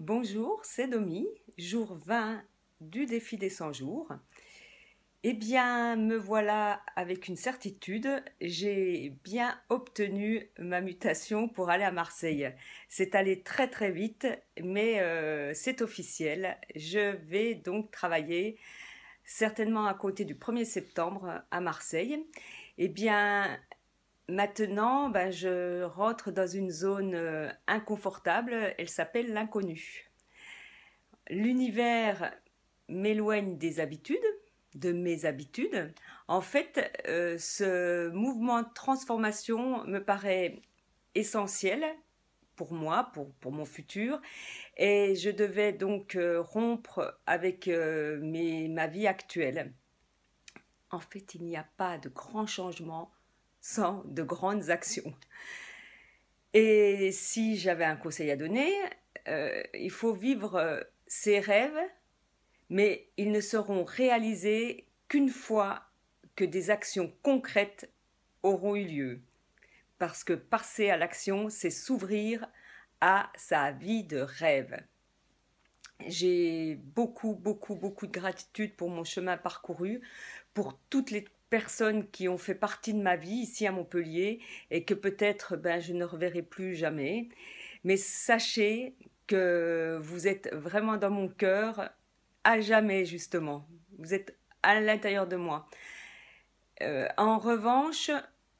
Bonjour, c'est Domi, jour 20 du défi des 100 jours. Eh bien, me voilà avec une certitude, j'ai bien obtenu ma mutation pour aller à Marseille. C'est allé très très vite, mais euh, c'est officiel. Je vais donc travailler certainement à côté du 1er septembre à Marseille. Eh bien, Maintenant, bah, je rentre dans une zone euh, inconfortable, elle s'appelle l'inconnu. L'univers m'éloigne des habitudes, de mes habitudes. En fait, euh, ce mouvement de transformation me paraît essentiel pour moi, pour, pour mon futur. Et je devais donc euh, rompre avec mes, ma vie actuelle. En fait, il n'y a pas de grand changement sans de grandes actions. Et si j'avais un conseil à donner, euh, il faut vivre euh, ses rêves, mais ils ne seront réalisés qu'une fois que des actions concrètes auront eu lieu. Parce que passer à l'action, c'est s'ouvrir à sa vie de rêve. J'ai beaucoup, beaucoup, beaucoup de gratitude pour mon chemin parcouru, pour toutes les personnes qui ont fait partie de ma vie ici à Montpellier et que peut-être ben, je ne reverrai plus jamais. Mais sachez que vous êtes vraiment dans mon cœur à jamais justement. Vous êtes à l'intérieur de moi. Euh, en revanche,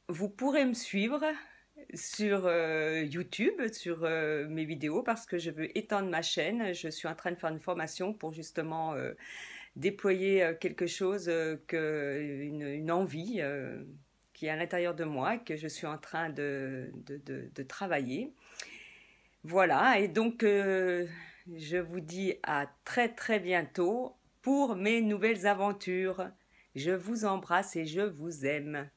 vous pourrez me suivre sur euh, YouTube, sur euh, mes vidéos, parce que je veux étendre ma chaîne. Je suis en train de faire une formation pour justement déployer euh, quelque chose, euh, une, envie euh, qui est à l'intérieur de moi, que je suis en train de, travailler. Voilà, et donc je vous dis à très très bientôt pour mes nouvelles aventures. Je vous embrasse et je vous aime.